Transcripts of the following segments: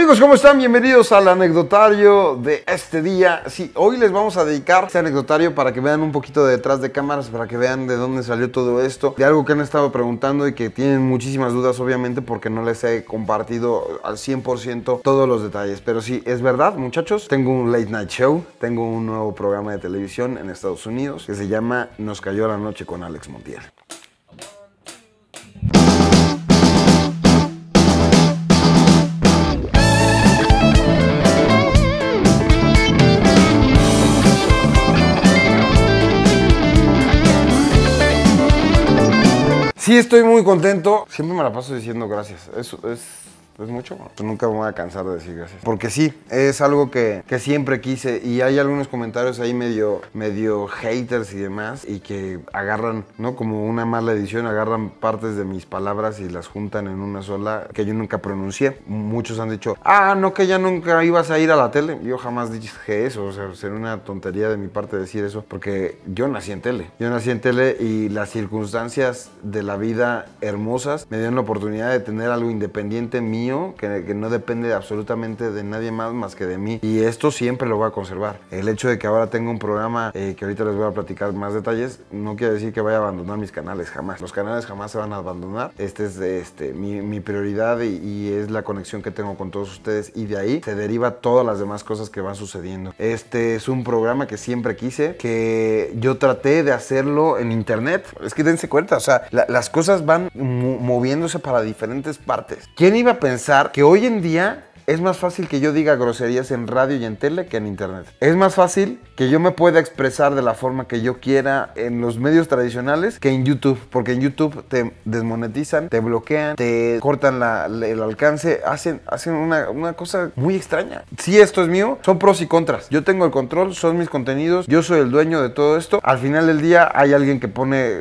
Amigos, ¿cómo están? Bienvenidos al anecdotario de este día. Sí, hoy les vamos a dedicar este anecdotario para que vean un poquito detrás de cámaras, para que vean de dónde salió todo esto, de algo que han estado preguntando y que tienen muchísimas dudas, obviamente, porque no les he compartido al 100% todos los detalles. Pero sí, es verdad, muchachos, tengo un late night show, tengo un nuevo programa de televisión en Estados Unidos que se llama Nos cayó la noche con Alex Montiel. Sí, estoy muy contento. Siempre me la paso diciendo gracias. Eso es es mucho. Pues nunca me voy a cansar de decir gracias. Porque sí, es algo que, siempre quise y hay algunos comentarios ahí medio, medio haters y demás y que agarran, ¿no? Como una mala edición, agarran partes de mis palabras y las juntan en una sola que yo nunca pronuncié. Muchos han dicho, ah, no, que ya nunca ibas a ir a la tele. Yo jamás dije eso, o sea, sería una tontería de mi parte decir eso, porque yo nací en tele. Yo nací en tele y las circunstancias de la vida hermosas me dieron la oportunidad de tener algo independiente mío que, no depende absolutamente de nadie más más que de mí. Y esto siempre lo voy a conservar. El hecho de que ahora tenga un programa eh, que ahorita les voy a platicar más detalles, no quiere decir que vaya a abandonar mis canales jamás. Los canales jamás se van a abandonar. Este es este, mi, prioridad y, es la conexión que tengo con todos ustedes y de ahí se deriva todas las demás cosas que van sucediendo. Este es un programa que siempre quise, que yo traté de hacerlo en internet. Es que dense cuenta, o sea, las cosas van moviéndose para diferentes partes. ¿Quién iba a pensar que hoy en día es más fácil que yo diga groserías en radio y en tele que en internet. Es más fácil que yo me pueda expresar de la forma que yo quiera en los medios tradicionales que en YouTube, porque en YouTube te desmonetizan, te bloquean, te cortan el alcance, hacen, hacen una, cosa muy extraña. Si esto es mío, son pros y contras. Yo tengo el control, son mis contenidos, yo soy el dueño de todo esto. Al final del día hay alguien que pone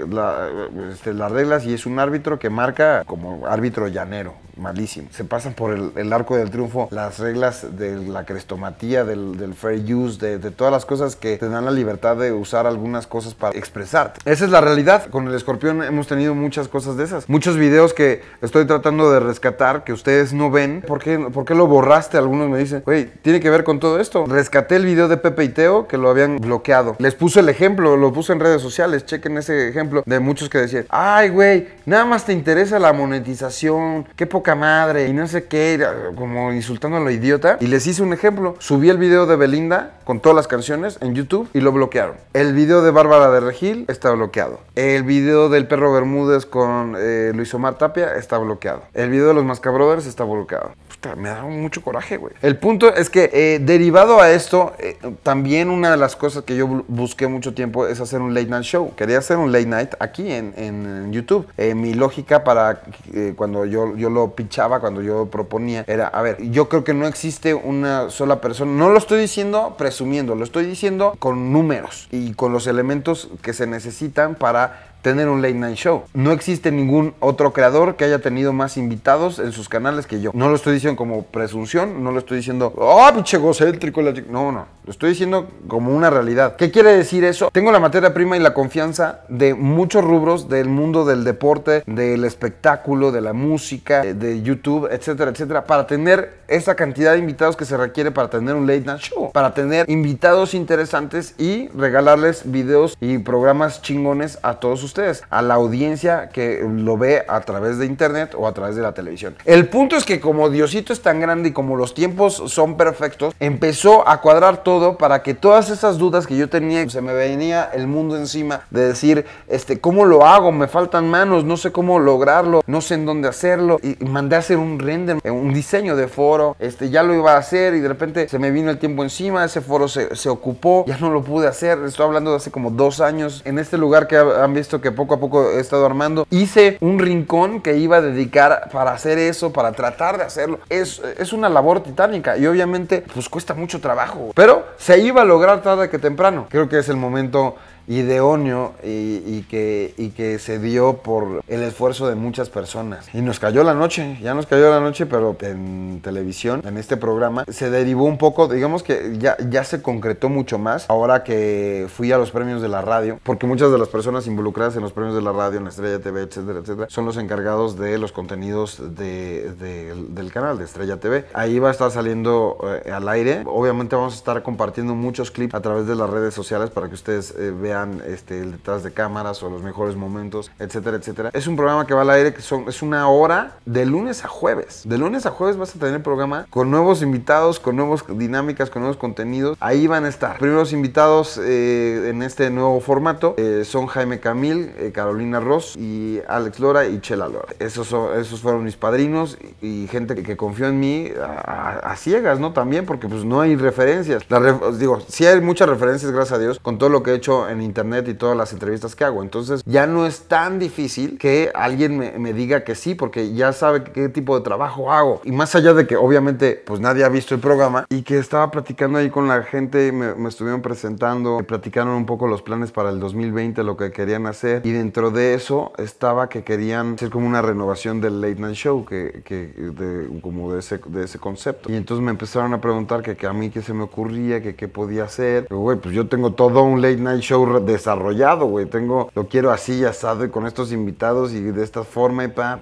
este, las reglas y es un árbitro que marca como árbitro llanero malísimo. Se pasan por el, arco del triunfo las reglas de la crestomatía, del, fair use, de, todas las cosas que te dan la libertad de usar algunas cosas para expresarte. Esa es la realidad. Con el escorpión hemos tenido muchas cosas de esas. Muchos videos que estoy tratando de rescatar que ustedes no ven. ¿Por qué, por qué lo borraste? Algunos me dicen, güey, tiene que ver con todo esto. Rescaté el video de Pepe y Teo que lo habían bloqueado. Les puse el ejemplo, lo puse en redes sociales. Chequen ese ejemplo de muchos que decían, ay, güey, nada más te interesa la monetización. Qué poca madre y no sé qué, ah, como insultando a la idiota. Y les hice un ejemplo. Subí el video de Belinda con todas las canciones en YouTube y lo bloquearon. El video de Bárbara de Regil está bloqueado. El video del perro Bermúdez con eh, Luis Omar Tapia está bloqueado. El video de los Mascabrothers está bloqueado me da mucho coraje, güey. El punto es que eh, derivado a esto, eh, también una de las cosas que yo busqué mucho tiempo es hacer un late night show. Quería hacer un late night aquí en, YouTube. Eh, mi lógica para cuando yo, yo lo pichaba, cuando yo proponía, era, a ver, yo creo que no existe una sola persona. No lo estoy diciendo presumiendo, lo estoy diciendo con números y con los elementos que se necesitan para tener un late night show. No existe ningún otro creador que haya tenido más invitados en sus canales que yo. No lo estoy diciendo como presunción, no lo estoy diciendo, ¡ah, oh, pinche egocéntrico! No, no, lo estoy diciendo como una realidad. ¿Qué quiere decir eso? Tengo la materia prima y la confianza de muchos rubros del mundo del deporte, del espectáculo, de la música, eh, de YouTube, etcétera, etcétera, para tener esa cantidad de invitados que se requiere para tener un late night show, para tener invitados interesantes y regalarles videos y programas chingones a todos sus ustedes, a la audiencia que lo ve a través de internet o a través de la televisión. El punto es que como Diosito es tan grande y como los tiempos son perfectos, empezó a cuadrar todo para que todas esas dudas que yo tenía, se me venía el mundo encima de decir, este, ¿cómo lo hago? Me faltan manos, no sé cómo lograrlo, no sé en dónde hacerlo. Y mandé a hacer un render, un diseño de foro, este, ya lo iba a hacer y de repente se me vino el tiempo encima, ese foro se, se ocupó, ya no lo pude hacer, estoy hablando de hace como dos años, en este lugar que han visto que poco a poco he estado armando. Hice un rincón que iba a dedicar para hacer eso, para tratar de hacerlo. Es, es una labor titánica y obviamente pues cuesta mucho trabajo, pero se iba a lograr tarde que temprano. Creo que es el momento ideonio y, y, que, y que se dio por el esfuerzo de muchas personas. Y nos cayó la noche, ya nos cayó la noche, pero en televisión, en este programa, se derivó un poco, digamos que ya, ya se concretó mucho más ahora que fui a los premios de la radio, porque muchas de las personas involucradas en los premios de la radio, en Estrella TV, etcétera, etcétera, son los encargados de los contenidos del canal, de Estrella TV. Ahí va a estar saliendo eh, al aire. Obviamente vamos a estar compartiendo muchos clips a través de las redes sociales para que ustedes eh, vean este, detrás de cámaras o los mejores momentos, etcétera, etcétera. Es un programa que va al aire, que son, es una hora de lunes a jueves. De lunes a jueves vas a tener programa con nuevos invitados, con nuevas dinámicas, con nuevos contenidos. Ahí van a estar. Primeros invitados eh, en este nuevo formato eh, son Jaime Camil, eh, Carolina Ross y Alex Lora y Chela Lora. Esos, esos fueron mis padrinos y, gente que, confió en mí a, ciegas, ¿no? También porque pues no hay referencias. Os digo, si hay muchas referencias, gracias a Dios, con todo lo que he hecho en internet y todas las entrevistas que hago. Entonces ya no es tan difícil que alguien me, me, diga que sí, porque ya sabe qué tipo de trabajo hago. Y más allá de que obviamente pues nadie ha visto el programa y que estaba platicando ahí con la gente, me, me estuvieron presentando, platicaron un poco los planes para el 2020, lo que querían hacer. Y dentro de eso estaba que querían hacer como una renovación del Late Night Show, que, que de, como de ese, de ese concepto. Y entonces me empezaron a preguntar que, a mí qué se me ocurría, que qué podía hacer. pues yo tengo todo un Late Night Show desarrollado, güey. Tengo, lo quiero así, asado y con estos invitados y de esta forma y pa,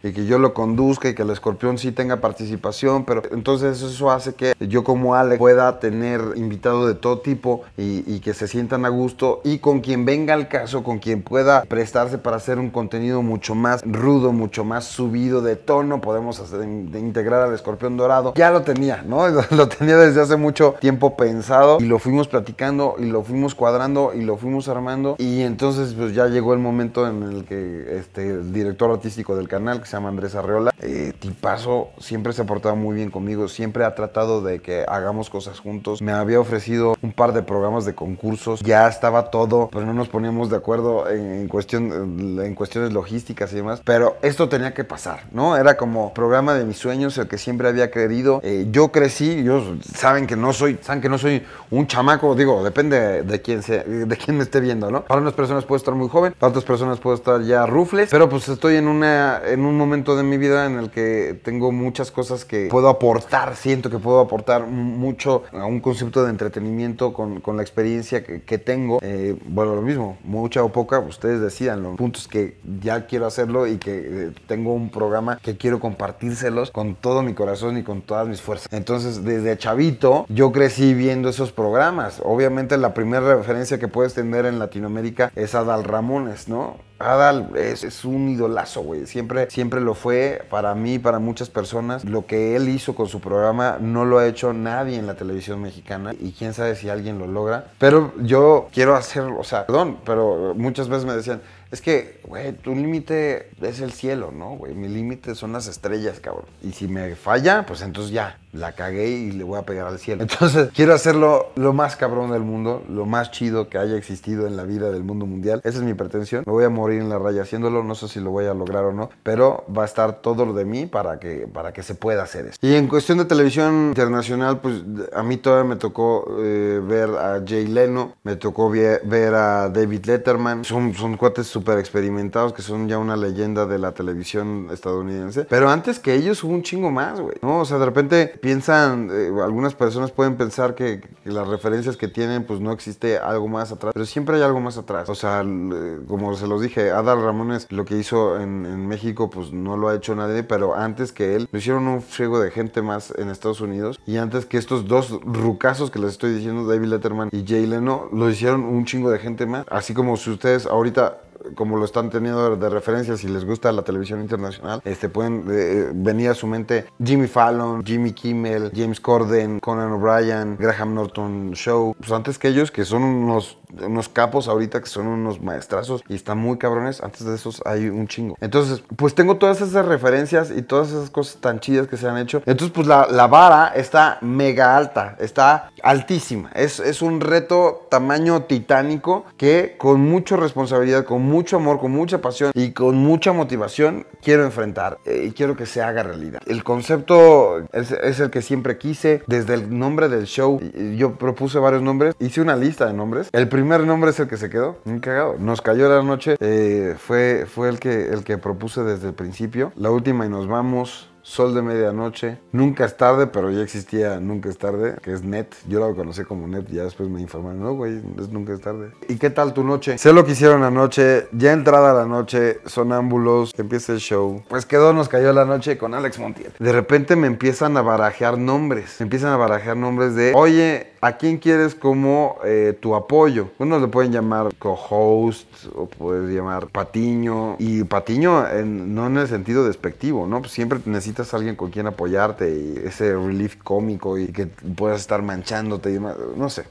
que yo lo conduzca y que el escorpión sí tenga participación, pero entonces eso hace que yo como Alex pueda tener invitados de todo tipo y, que se sientan a gusto y con quien venga al caso, con quien pueda prestarse para hacer un contenido mucho más rudo, mucho más subido de tono, podemos hacer, integrar al escorpión dorado. Ya lo tenía, ¿no? Lo tenía desde hace mucho tiempo pensado y lo fuimos platicando y lo fuimos cuadrando y lo fuimos armando. Y entonces pues ya llegó el momento en el que este, el director artístico del canal, que se llama Andrés Arreola, eh, tipazo, siempre se ha portado muy bien conmigo, siempre ha tratado de que hagamos cosas juntos. Me había ofrecido un par de programas de concursos, ya estaba todo, pero pues, no nos poníamos de acuerdo en, cuestión, en cuestiones logísticas y demás. Pero esto tenía que pasar, ¿no? Era como programa de mis sueños, el que siempre había querido. Eh, yo crecí, ellos saben que no soy, saben que no soy un chamaco, digo, depende de quién sea, de quien me esté viendo, ¿no? Para unas personas puedo estar muy joven, para otras personas puedo estar ya rufles, pero pues estoy en, una, en un momento de mi vida en el que tengo muchas cosas que puedo aportar, siento que puedo aportar mucho a un concepto de entretenimiento con, la experiencia que, tengo. Eh, bueno, lo mismo, mucha o poca, ustedes decidan los puntos que ya quiero hacerlo y que eh, tengo un programa que quiero compartírselos con todo mi corazón y con todas mis fuerzas. Entonces, desde chavito, yo crecí viendo esos programas. Obviamente, la primera referencia que puedo puedes tener en Latinoamérica es Adal Ramones, ¿no? Adal es, un idolazo, güey. Siempre, siempre lo fue para mí, para muchas personas. Lo que él hizo con su programa no lo ha hecho nadie en la televisión mexicana y quién sabe si alguien lo logra. Pero yo quiero hacerlo, o sea, perdón, pero muchas veces me decían, es que, güey, tu límite es el cielo, ¿no, güey? Mi límite son las estrellas, cabrón. Y si me falla, pues entonces ya, la cagué y le voy a pegar al cielo. Entonces, quiero hacerlo lo más cabrón del mundo, lo más chido que haya existido en la vida del mundo mundial. Esa es mi pretensión. Me voy a morir en la raya haciéndolo, no sé si lo voy a lograr o no, pero va a estar todo lo de mí para que, para que se pueda hacer eso. Y en cuestión de televisión internacional, pues a mí todavía me tocó eh, ver a Jay Leno, me tocó ver a David Letterman. Son, son cuates súper experimentados que son ya una leyenda de la televisión estadounidense. Pero antes que ellos hubo un chingo más, güey. ¿no? O sea, de repente piensan, eh, algunas personas pueden pensar que, las referencias que tienen, pues no existe algo más atrás, pero siempre hay algo más atrás. O sea, eh, como se los dije, Adal Ramones lo que hizo en, México, pues no lo ha hecho nadie, pero antes que él, lo hicieron un friego de gente más en Estados Unidos. Y antes que estos dos rucazos que les estoy diciendo, David Letterman y Jay Leno, lo hicieron un chingo de gente más. Así como si ustedes ahorita como lo están teniendo de referencia, si les gusta la televisión internacional, este, pueden eh, venir a su mente Jimmy Fallon, Jimmy Kimmel, James Corden, Conan O'Brien, Graham Norton Show, pues antes que ellos, que son unos unos capos ahorita que son unos maestrazos y están muy cabrones. Antes de esos hay un chingo. Entonces, pues tengo todas esas referencias y todas esas cosas tan chidas que se han hecho. Entonces, pues la, la vara está mega alta, está altísima. Es, es un reto tamaño titánico que con mucha responsabilidad, con mucho amor, con mucha pasión y con mucha motivación quiero enfrentar eh, y quiero que se haga realidad. El concepto es, el que siempre quise. Desde el nombre del show, yo propuse varios nombres, hice una lista de nombres. El primer nombre es el que se quedó, un cagado. Nos cayó la noche, eh, fue, fue el, que, el que propuse desde el principio. La última y nos vamos. Sol de Medianoche, Nunca es tarde, pero ya existía Nunca es tarde, que es Net. Yo lo conocí como Net, ya después me informaron, no, güey, es Nunca es tarde. ¿Y qué tal tu noche? Sé lo que hicieron anoche, ya entrada la noche, sonámbulos, empieza el show. Pues quedó, nos cayó la noche con Alex Montiel. De repente me empiezan a barajear nombres, me empiezan a barajear nombres de, oye, ¿A quién quieres como eh, tu apoyo? Unos le pueden llamar co-host o puedes llamar patiño. Y patiño en, no en el sentido despectivo, ¿no? Pues siempre necesitas a alguien con quien apoyarte y ese relief cómico y que puedas estar manchándote y demás. No sé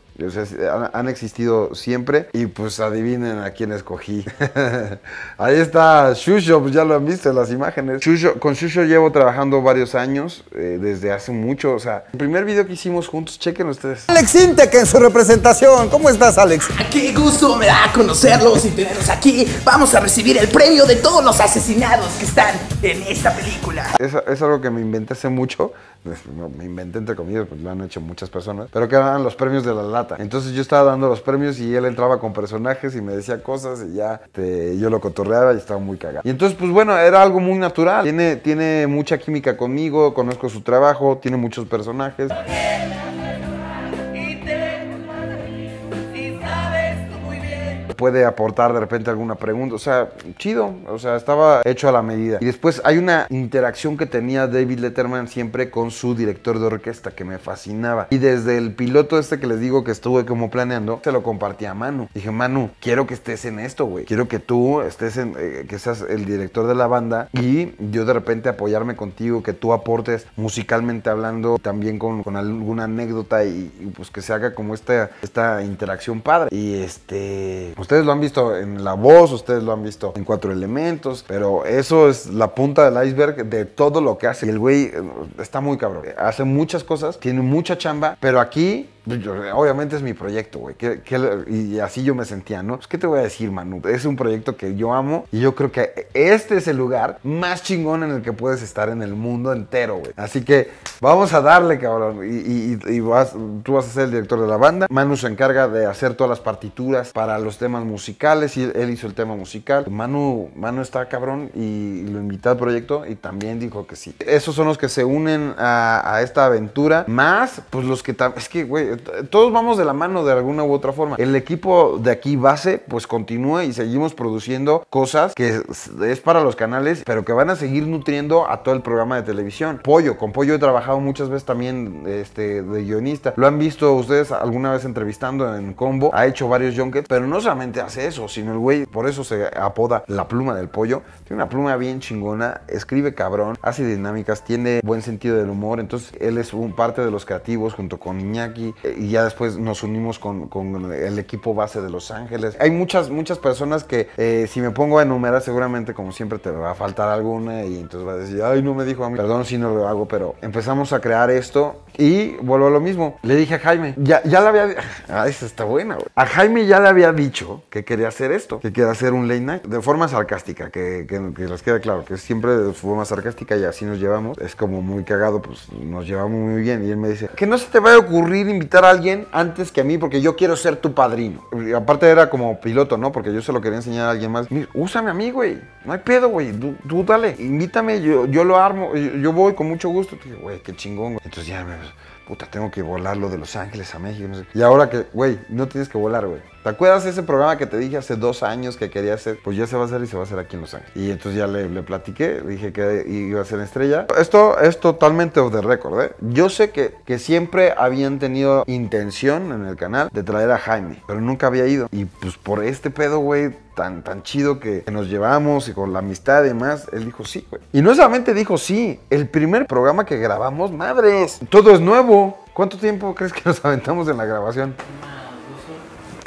han, existido siempre y pues adivinen a quién escogí. Ahí está Shusho, pues ya lo han visto en las imágenes. con Shusho llevo trabajando varios años, eh, desde hace mucho. O sea, el primer video que hicimos juntos, chequen ustedes. Alex que en su representación. ¿Cómo estás, Alex? Qué gusto me da conocerlos y tenerlos aquí. Vamos a recibir el premio de todos los asesinados que están en esta película. es algo que me inventé hace mucho me inventé entre comillas, pues lo han hecho muchas personas, pero que eran los premios de la lata. Entonces yo estaba dando los premios y él entraba con personajes y me decía cosas y ya yo lo cotorreaba y estaba muy cagado. Y entonces, pues bueno, era algo muy natural. Tiene, tiene mucha química conmigo, conozco su trabajo, tiene muchos personajes. puede aportar de repente alguna pregunta. O sea, chido. O sea, estaba hecho a la medida. Y después hay una interacción que tenía David Letterman siempre con su director de orquesta que me fascinaba. Y desde el piloto este que les digo que estuve como planeando, se lo compartí a Manu. Dije, Manu, quiero que estés en esto, güey. Quiero que tú estés en, eh, que seas el director de la banda y yo de repente apoyarme contigo, que tú aportes musicalmente hablando, también con, alguna anécdota y, pues que se haga como esta, esta interacción padre. Y este, pues Ustedes lo han visto en La Voz, ustedes lo han visto en Cuatro Elementos, pero eso es la punta del iceberg de todo lo que hace. el güey eh, está muy cabrón. Hace muchas cosas, tiene mucha chamba, pero aquí obviamente es mi proyecto, güey. y así yo me sentía, ¿no? Pues, ¿Qué te voy a decir, Manu? Es un proyecto que yo amo y yo creo que este es el lugar más chingón en el que puedes estar en el mundo entero, güey. Así que vamos a darle, cabrón. Y, tú vas a ser el director de la banda. Manu se encarga de hacer todas las partituras para los temas musicales y él hizo el tema musical. Manu, Manu está cabrón y lo invitó al proyecto y también dijo que sí. Esos son los que se unen a, esta aventura, más pues los que... Es que, güey, todos vamos de la mano de alguna u otra forma. El equipo de aquí base, pues continúa y seguimos produciendo cosas que es para los canales, pero que van a seguir nutriendo a todo el programa de televisión. Pollo, con Pollo he trabajado muchas veces también este, de guionista. Lo han visto ustedes alguna vez entrevistando en combo. Ha hecho varios junkets, pero no solamente hace eso, sino el güey, por eso se apoda la pluma del pollo. Tiene una pluma bien chingona, escribe cabrón, hace dinámicas, tiene buen sentido del humor. Entonces, él es un parte de los creativos junto con Iñaki, y ya después nos unimos con, con, el equipo base de Los Ángeles. Hay muchas, muchas personas que eh, si me pongo a enumerar seguramente como siempre te va a faltar alguna y entonces va a decir, ay, no me dijo a mí, perdón si no lo hago, pero empezamos a crear esto y vuelvo a lo mismo. Le dije a Jaime, ya, ya le había, ah, esa está buena, güey. a Jaime ya le había dicho que quería hacer esto, que quería hacer un late night de forma sarcástica, que, que, les quede claro, que siempre de forma sarcástica y así nos llevamos, es como muy cagado, pues nos llevamos muy bien y él me dice, que no se te vaya a ocurrir invitar invitar a alguien antes que a mí porque yo quiero ser tu padrino. aparte era como piloto, ¿no? Porque yo se lo quería enseñar a alguien más. úsame a mí, güey. No hay pedo, güey. Tú, dale. Invítame, yo, yo lo armo. Yo, voy con mucho gusto. Dije, güey, qué chingón, Entonces ya me puta, tengo que volar lo de Los Ángeles a México. Y ahora que, güey, no tienes que volar, güey. ¿Te acuerdas ese programa que te dije hace dos años que quería hacer? Pues ya se va a hacer y se va a hacer aquí en Los Ángeles. Y entonces ya le, le platiqué, dije que iba a ser estrella. Esto es totalmente off the record, ¿eh? Yo sé que, siempre habían tenido intención en el canal de traer a Jaime, pero nunca había ido. Y pues por este pedo, güey, Tan, tan, chido que, nos llevamos y con la amistad y demás, él dijo sí, güey. Y no solamente dijo sí, el primer programa que grabamos, madres, todo es nuevo. ¿Cuánto tiempo crees que nos aventamos en la grabación?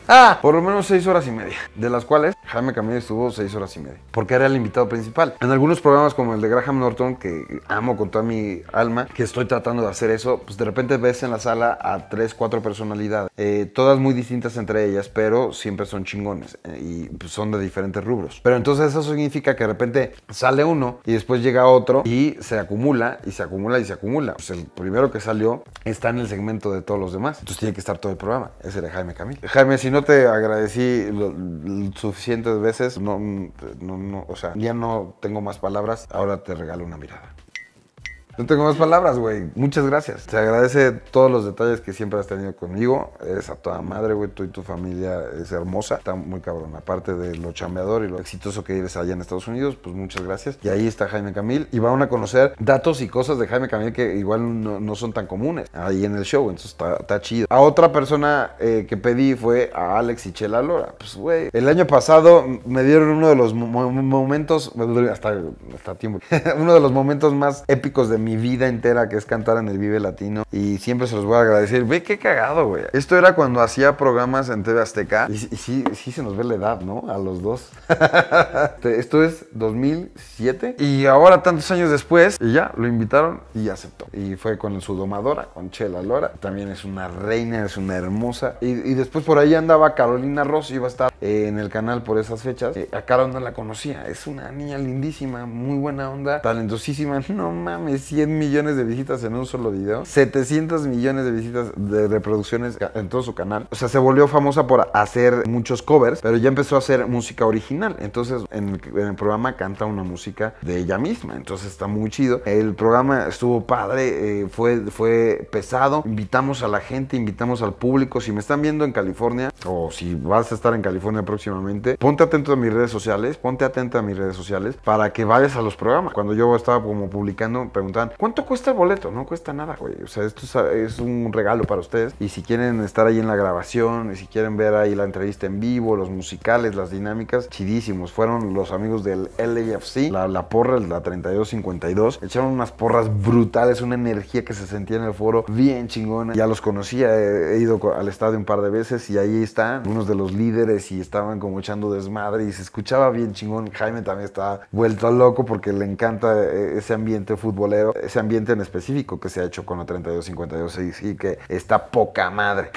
Ah. por lo menos seis horas y media, de las cuales Jaime Camille estuvo seis horas y media, porque era el invitado principal. En algunos programas como el de Graham Norton, que amo con toda mi alma, que estoy tratando de hacer eso, pues de repente ves en la sala a tres, cuatro personalidades, eh, todas muy distintas entre ellas, pero siempre son chingones eh, y pues, son de diferentes rubros. Pero entonces eso significa que de repente sale uno y después llega otro y se acumula y se acumula y se acumula. Pues el primero que salió está en el segmento de todos los demás, entonces tiene que estar todo el programa. Ese era Jaime Camille. Jaime, no te agradecí lo, suficientes veces, no, o sea, ya no tengo más palabras, ahora te regalo una mirada. No tengo más palabras, güey. Muchas gracias. Te agradece todos los detalles que siempre has tenido conmigo. Eres a toda madre, güey. Tú y tu familia es hermosa. Está muy cabrón. Aparte de lo chambeador y lo exitoso que eres allá en Estados Unidos, pues muchas gracias. Y ahí está Jaime Camil. Y van a conocer datos y cosas de Jaime Camil que igual no, son tan comunes ahí en el show. Entonces está, chido. A otra persona eh, que pedí fue a Alex y Chela Lora. Pues, güey, el año pasado me dieron uno de los momentos, hasta, hasta tiempo, uno de los momentos más épicos de mi vida entera, que es cantar en el Vive Latino. Y siempre se los voy a agradecer. Ve qué cagado, güey. Esto era cuando hacía programas en TV Azteca. Y, sí, sí se nos ve la edad, ¿no? A los dos. Esto es 2007. Y ahora, tantos años después, y ya, lo invitaron y aceptó. Y fue con su domadora, con Chela Lora. También es una reina, es una hermosa. Y, después por ahí andaba Carolina Ross, iba a estar eh, en el canal por esas fechas. Eh, a Caro no la conocía. Es una niña lindísima, muy buena onda, talentosísima. No mames, 100 millones de visitas en un solo video, 700 millones de visitas de reproducciones en todo su canal. O sea, se volvió famosa por hacer muchos covers, pero ya empezó a hacer música original. Entonces, en el, programa canta una música de ella misma. Entonces, está muy chido. El programa estuvo padre, eh, fue, fue pesado. Invitamos a la gente, invitamos al público. Si me están viendo en California o si vas a estar en California próximamente, ponte atento a mis redes sociales, ponte atento a mis redes sociales para que vayas a los programas. Cuando yo estaba como publicando, preguntaba ¿Cuánto cuesta el boleto? No cuesta nada, güey. O sea, esto es, un regalo para ustedes. Y si quieren estar ahí en la grabación, y si quieren ver ahí la entrevista en vivo, los musicales, las dinámicas, chidísimos. Fueron los amigos del LAFC, la, porra, la 3252. Echaron unas porras brutales, una energía que se sentía en el foro bien chingona. Ya los conocía, eh, he, ido al estadio un par de veces y ahí están unos de los líderes y estaban como echando desmadre y se escuchaba bien chingón. Jaime también está vuelto loco porque le encanta eh, ese ambiente futbolero ese ambiente en específico que se ha hecho con la 32526 y que está poca madre.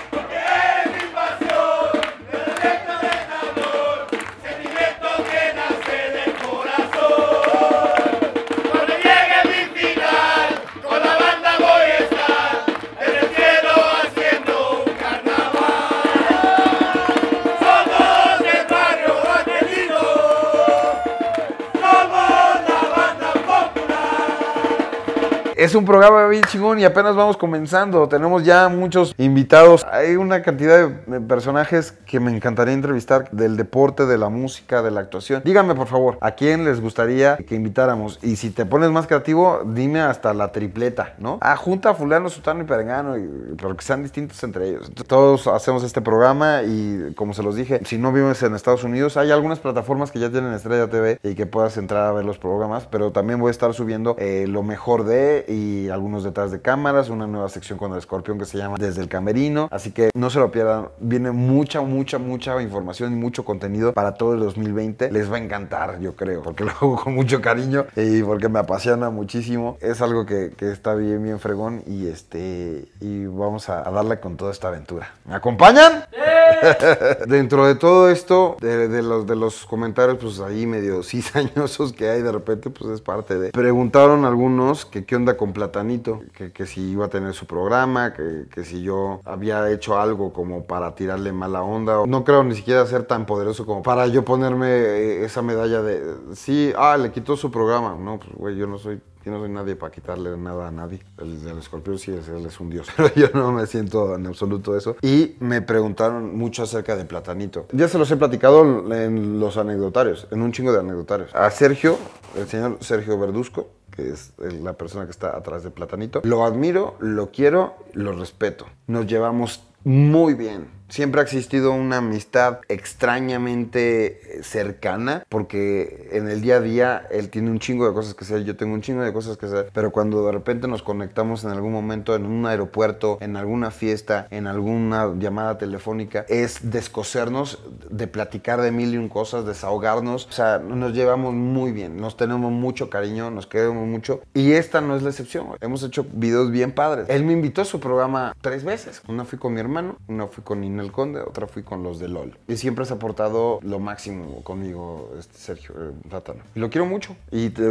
Es un programa bien chingón y apenas vamos comenzando. Tenemos ya muchos invitados. Hay una cantidad de personajes que me encantaría entrevistar del deporte, de la música, de la actuación. Díganme, por favor, ¿a quién les gustaría que invitáramos? Y si te pones más creativo, dime hasta la tripleta, ¿no? Ah, junta a fulano, sutano y perengano, y, pero que sean distintos entre ellos. todos hacemos este programa y, como se los dije, si no vives en Estados Unidos, hay algunas plataformas que ya tienen Estrella TV y que puedas entrar a ver los programas, pero también voy a estar subiendo eh, lo mejor de y algunos detrás de cámaras, una nueva sección con el escorpión que se llama Desde el Camerino. Así que no se lo pierdan. Viene mucha, mucha, mucha información y mucho contenido para todo el 2020. Les va a encantar, yo creo, porque lo hago con mucho cariño y porque me apasiona muchísimo. Es algo que, está bien, bien fregón y, este, y vamos a, a darle con toda esta aventura. ¿Me acompañan? ¡Sí! Dentro de todo esto, de, los, de los comentarios, pues ahí medio cizañosos que hay de repente, pues es parte de. Preguntaron algunos que qué onda con Platanito, que, que si iba a tener su programa, que, que, si yo había hecho algo como para tirarle mala onda. No creo ni siquiera ser tan poderoso como para yo ponerme eh, esa medalla de, sí, ah, le quitó su programa. No, pues güey, yo no soy yo no soy nadie para quitarle nada a nadie. El del escorpión sí, es, es un dios. Pero yo no me siento en absoluto eso. Y me preguntaron mucho acerca de Platanito. Ya se los he platicado en los anecdotarios, en un chingo de anecdotarios. A Sergio, el señor Sergio Verduzco, que es la persona que está atrás de Platanito, lo admiro, lo quiero, lo respeto. Nos llevamos muy bien. Siempre ha existido una amistad extrañamente eh, cercana, porque en el día a día él tiene un chingo de cosas que hacer, yo tengo un chingo de cosas que hacer, pero cuando de repente nos conectamos en algún momento en un aeropuerto, en alguna fiesta, en alguna llamada telefónica, es descosernos, de platicar de mil y un cosas, desahogarnos, o sea, nos llevamos muy bien, nos tenemos mucho cariño, nos queremos mucho, y esta no es la excepción, hemos hecho videos bien padres. Él me invitó a su programa tres veces, una fui con mi hermano, una fui con Inés Conde, otra fui con los de LOL. Y siempre has aportado lo máximo conmigo, este Sergio Platano. Eh, y lo quiero mucho. Y te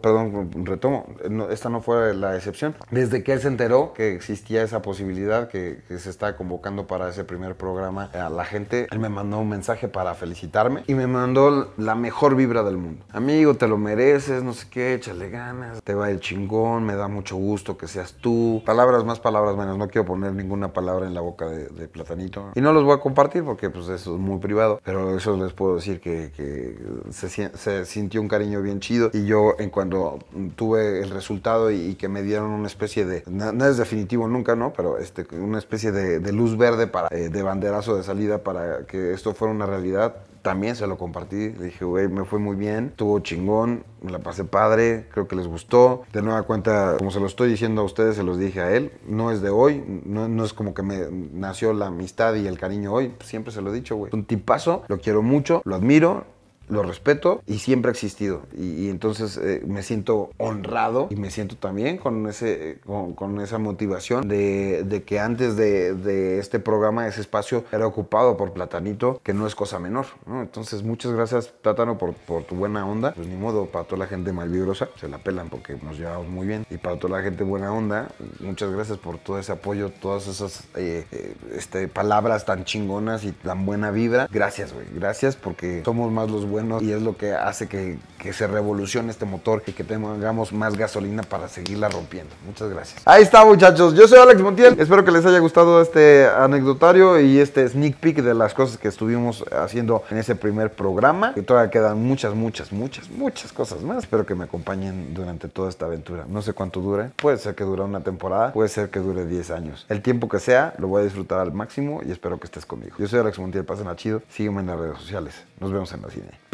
perdón, retomo, esta no fue la excepción. Desde que él se enteró que existía esa posibilidad, que, se está convocando para ese primer programa a la gente, él me mandó un mensaje para felicitarme y me mandó la mejor vibra del mundo. Amigo, te lo mereces, no sé qué, échale ganas, te va el chingón, me da mucho gusto que seas tú. Palabras más, palabras menos, no quiero poner ninguna palabra en la boca de Platanito, y no los voy a compartir porque pues eso es muy privado, pero eso les puedo decir que, se, sintió un cariño bien chido y yo en cuando tuve el resultado y, que me dieron una especie de, no, es definitivo nunca, ¿no? Pero este, una especie de, luz verde para, eh, de banderazo de salida para que esto fuera una realidad, también se lo compartí. dije, güey, me fue muy bien, estuvo chingón, me la pasé padre, creo que les gustó. De nueva cuenta, como se lo estoy diciendo a ustedes, se los dije a él, no es de hoy, no, no es como que me nació la amistad y el cariño hoy, siempre se lo he dicho, güey. Es un tipazo, lo quiero mucho, lo admiro, lo respeto y siempre ha existido. Y, entonces eh, me siento honrado y me siento también con, ese, eh, con, esa motivación de, que antes de, este programa, ese espacio era ocupado por Platanito, que no es cosa menor. Entonces, muchas gracias, Plátano, por, por tu buena onda. Pues ni modo, para toda la gente malvibrosa, se la pelan porque nos llevamos muy bien. Y para toda la gente buena onda, muchas gracias por todo ese apoyo, todas esas eh, este, palabras tan chingonas y tan buena vibra. Gracias, güey. Gracias porque somos más los buenos y es lo que hace que, que se revolucione este motor y que tengamos más gasolina para seguirla rompiendo. Muchas gracias. Ahí está muchachos, yo soy Alex Montiel, espero que les haya gustado este anecdotario y este sneak peek de las cosas que estuvimos haciendo en ese primer programa, que todavía quedan muchas, muchas, muchas, muchas cosas más. Espero que me acompañen durante toda esta aventura. No sé cuánto dure, puede ser que dure una temporada, puede ser que dure 10 años. El tiempo que sea, lo voy a disfrutar al máximo y espero que estés conmigo. Yo soy Alex Montiel, pasen a chido, sígueme en las redes sociales. Nos vemos en la cine.